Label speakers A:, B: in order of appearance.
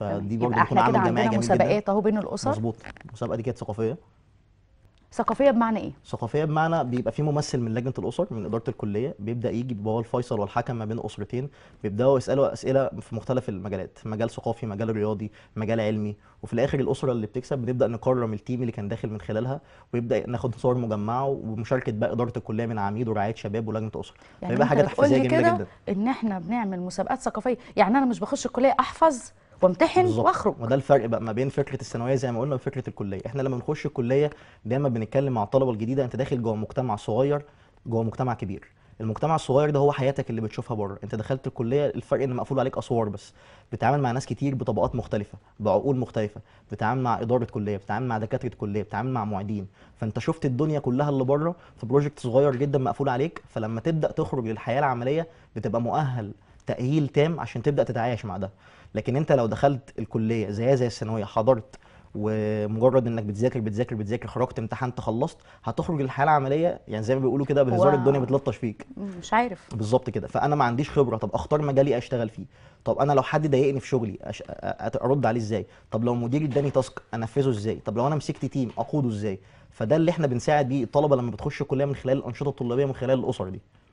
A: فدي برضه بتكون عامل جماعي جميل مسابقات
B: اهو بين الاسر مظبوط
A: المسابقه دي كانت ثقافيه
B: ثقافيه بمعنى ايه
A: ثقافيه بمعنى بيبقى في ممثل من لجنه الاسر من اداره الكليه بيبدا يجي بيبقى هو الفيصل والحكم ما بين اسرتين بيبداوا يسالوا اسئله في مختلف المجالات مجال ثقافي مجال رياضي مجال علمي وفي الاخر الاسره اللي بتكسب بنبدا نكرم التيم اللي كان داخل من خلالها ويبدا ناخد صور مجمعه ومشاركه بقى اداره الكليه من عميد ورعايه شباب ولجنه اسر يعني بيبقى حاجه تحفيزيه جميله جدا
C: ان احنا بنعمل مسابقات ثقافيه يعني انا مش بخش الكليه احفظ
A: وامتحن واخرج وده الفرق بقى ما بين فكره الثانويه زي ما قلنا وفكره الكليه احنا لما بنخش الكليه دايما بنتكلم مع الطلبه الجديده انت داخل جوه مجتمع صغير جوه مجتمع كبير المجتمع الصغير ده هو حياتك اللي بتشوفها بره انت دخلت الكليه الفرق ان مقفول عليك اسوار بس بتتعامل مع ناس كتير بطبقات مختلفه بعقول مختلفه بتتعامل مع اداره كليه بتتعامل مع دكاتره كليه بتتعامل مع معيدين فانت شفت الدنيا كلها اللي بره في بروجكت صغير جدا مقفول عليك فلما تبدا تخرج للحياه العمليه بتبقى مؤهل تاهيل تام عشان تبدا تتعايش مع ده لكن انت لو دخلت الكليه زيها زي الثانويه حضرت ومجرد انك بتذاكر بتذاكر بتذاكر خرجت امتحنت خلصت هتخرج الحياه العمليه يعني زي ما بيقولوا كده بهزار الدنيا بتلطش فيك مش عارف بالظبط كده فانا ما عنديش خبره طب اختار مجالي اشتغل فيه طب انا لو حد ضايقني في شغلي أش... ارد عليه ازاي طب لو مديري اداني تاسك انفذه ازاي طب لو انا مسكت تيم اقوده ازاي فده اللي احنا بنساعد بيه الطلبه لما بتخش الكليه من خلال الانشطه الطلابيه من خلال الاسر دي